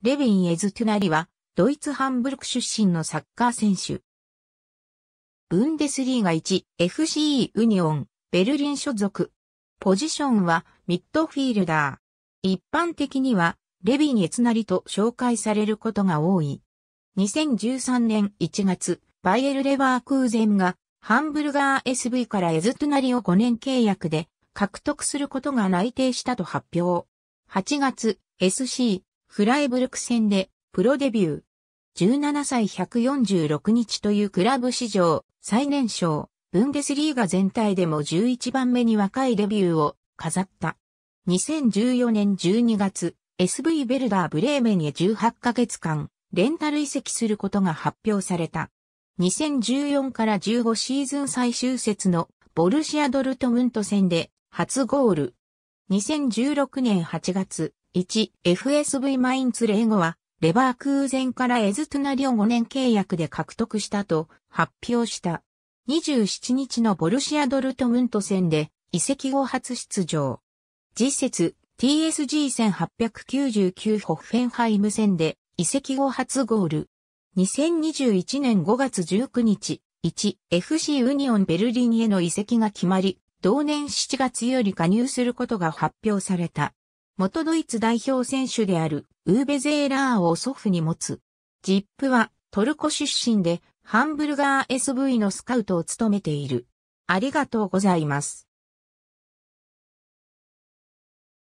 レヴィン・エズトゥナリは、ドイツ・ハンブルク出身のサッカー選手。ブンデスリーガ1、FC ユニオン、ベルリン所属。ポジションは、ミッドフィールダー。一般的には、レヴィン・エツナリと紹介されることが多い。2013年1月、バイエル・レバークーゼンが、ハンブルガー SV からエズトゥナリを5年契約で獲得することが内定したと発表。8月、SC フライブルク戦でプロデビュー。17歳146日というクラブ史上最年少、ブンデスリーガ全体でも11番目に若いデビューを飾った。2014年12月、SV ベルダーブレーメンへ18ヶ月間、レンタル移籍することが発表された。2014から15シーズン最終節のボルシア・ドルトムント戦で初ゴール。2016年8月、1FSV マインツレーゴは、レバークーゼンからエズトゥナリを5年契約で獲得したと発表した。27日のボルシアドルトムント戦で移籍後初出場。次節 TSG 戦899ホッフェンハイム戦で移籍後初ゴール。2021年5月19日、1FC ウニオンベルリンへの移籍が決まり、同年7月より加入することが発表された。元ドイツ代表選手であるウーベゼーラーを祖父に持つ。ジップはトルコ出身でハンブルガー SV のスカウトを務めている。ありがとうございます。